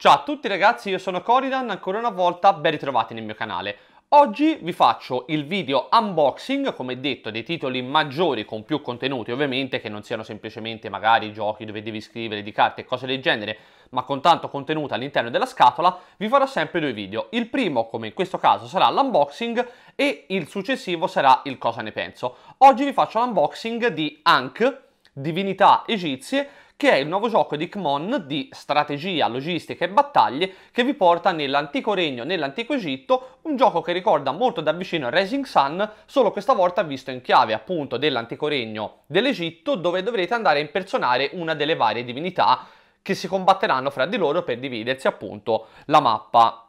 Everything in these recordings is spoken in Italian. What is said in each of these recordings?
Ciao a tutti ragazzi, io sono Coridan, ancora una volta ben ritrovati nel mio canale. Oggi vi faccio il video unboxing, come detto, dei titoli maggiori con più contenuti ovviamente, che non siano semplicemente magari giochi dove devi scrivere di carte e cose del genere, ma con tanto contenuto all'interno della scatola, vi farò sempre due video. Il primo, come in questo caso, sarà l'unboxing e il successivo sarà il cosa ne penso. Oggi vi faccio l'unboxing di Ankh, Divinità Egizie, che è il nuovo gioco di Kmon di strategia, logistica e battaglie che vi porta nell'antico regno, nell'antico Egitto, un gioco che ricorda molto da vicino Rising Sun, solo questa volta visto in chiave appunto dell'antico regno dell'Egitto, dove dovrete andare a impersonare una delle varie divinità che si combatteranno fra di loro per dividersi appunto la mappa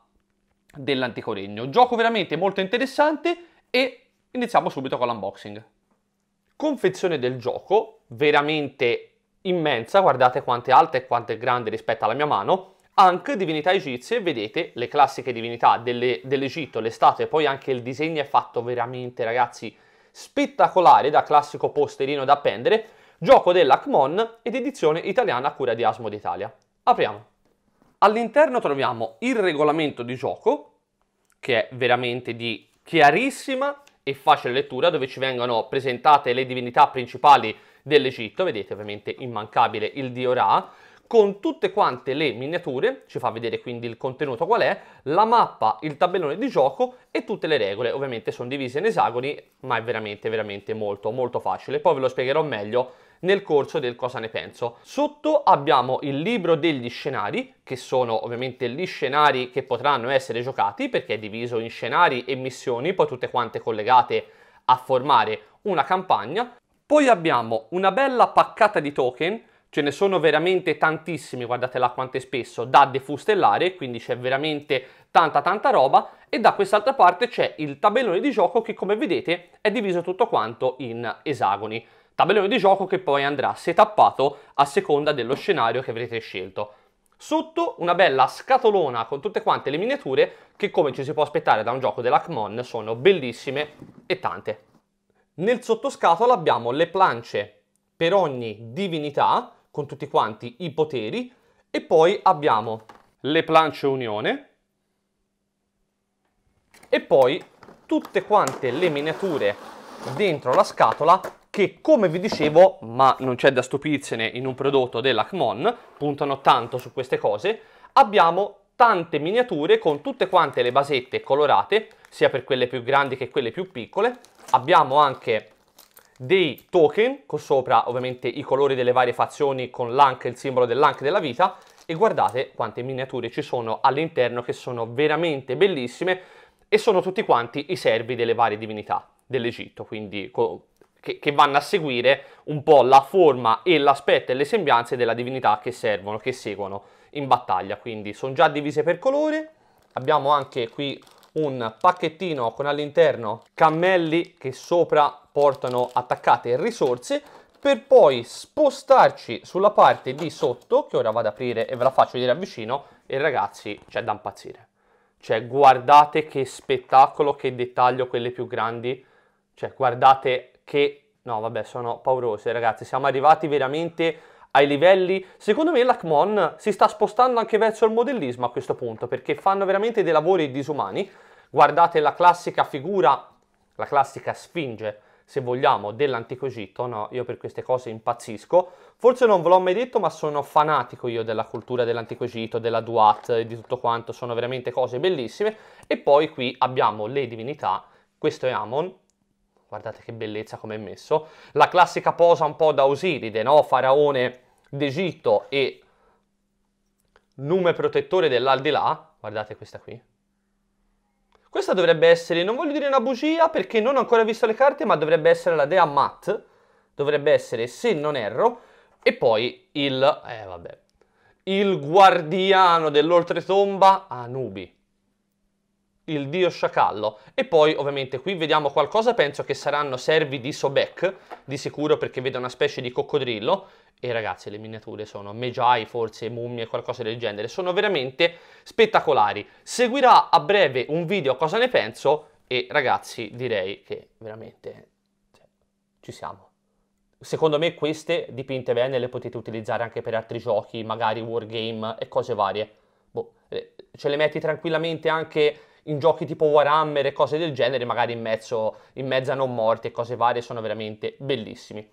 dell'antico regno. Gioco veramente molto interessante e iniziamo subito con l'unboxing. Confezione del gioco, veramente immensa, guardate quanto è alta e quanto è grande rispetto alla mia mano, anche divinità egizie, vedete le classiche divinità delle, dell'Egitto, le statue, poi anche il disegno è fatto veramente ragazzi spettacolare, da classico posterino da appendere, gioco dell'Acmon ed edizione italiana a cura di Asmo d'Italia. Apriamo. All'interno troviamo il regolamento di gioco, che è veramente di chiarissima e facile lettura dove ci vengono presentate le divinità principali dell'Egitto, vedete ovviamente immancabile il dio Ra, con tutte quante le miniature, ci fa vedere quindi il contenuto qual è, la mappa, il tabellone di gioco e tutte le regole, ovviamente sono divise in esagoni, ma è veramente veramente molto molto facile, poi ve lo spiegherò meglio nel corso del Cosa ne penso. Sotto abbiamo il libro degli scenari, che sono ovviamente gli scenari che potranno essere giocati, perché è diviso in scenari e missioni, poi tutte quante collegate a formare una campagna. Poi abbiamo una bella paccata di token, ce ne sono veramente tantissimi, guardate là quante spesso, da defustellare, quindi c'è veramente tanta tanta roba e da quest'altra parte c'è il tabellone di gioco che come vedete è diviso tutto quanto in esagoni tabellone di gioco che poi andrà setappato a seconda dello scenario che avrete scelto. Sotto una bella scatolona con tutte quante le miniature che come ci si può aspettare da un gioco dell'Acmon sono bellissime e tante. Nel sottoscatola abbiamo le planche per ogni divinità con tutti quanti i poteri e poi abbiamo le planche unione e poi tutte quante le miniature dentro la scatola che come vi dicevo, ma non c'è da stupirsene in un prodotto dell'Acmon, puntano tanto su queste cose, abbiamo tante miniature con tutte quante le basette colorate, sia per quelle più grandi che quelle più piccole, abbiamo anche dei token con sopra ovviamente i colori delle varie fazioni con l'Hank, il simbolo dell'Hank della vita e guardate quante miniature ci sono all'interno che sono veramente bellissime e sono tutti quanti i servi delle varie divinità dell'Egitto, quindi co che, che, vanno a seguire un po' la forma e l'aspetto e le sembianze della divinità che servono, che seguono in battaglia. Quindi sono già divise per colore. Abbiamo anche qui un pacchettino con all'interno cammelli che sopra portano attaccate risorse per poi spostarci sulla parte di sotto, che ora vado ad aprire e ve la faccio vedere a vicino e ragazzi c'è da impazzire. Cioè guardate che spettacolo, che dettaglio quelle più grandi. Cioè guardate che no vabbè sono paurose ragazzi, siamo arrivati veramente ai livelli, secondo me l'Acmon si sta spostando anche verso il modellismo a questo punto perché fanno veramente dei lavori disumani, guardate la classica figura, la classica sfinge se vogliamo, dell'antico Egitto, no, io per queste cose impazzisco. Forse non ve l'ho mai detto, ma sono fanatico io della cultura dell'antico Egitto, della Duat e di tutto quanto, sono veramente cose bellissime. E poi qui abbiamo le divinità, questo è Amon, Guardate che bellezza come è messo. La classica posa un po' da Osiride, no? Faraone d'Egitto e nume protettore dell'aldilà. Guardate questa qui. Questa dovrebbe essere, non voglio dire una bugia perché non ho ancora visto le carte, ma dovrebbe essere la dea Mat. Dovrebbe essere, se non erro, e poi il... eh vabbè. Il guardiano dell'oltretomba Anubi il dio sciacallo e poi ovviamente qui vediamo qualcosa, penso che saranno servi di Sobek di sicuro perché vedo una specie di coccodrillo e ragazzi le miniature sono Mejai, forse mummie, qualcosa del genere, sono veramente spettacolari. Seguirà a breve un video cosa ne penso e ragazzi direi che veramente cioè, ci siamo. Secondo me queste dipinte bene le potete utilizzare anche per altri giochi, magari wargame e cose varie. Boh, eh, ce le metti tranquillamente anche in giochi tipo Warhammer e cose del genere, magari in mezzo, in mezzo a non morte e cose varie, sono veramente bellissimi.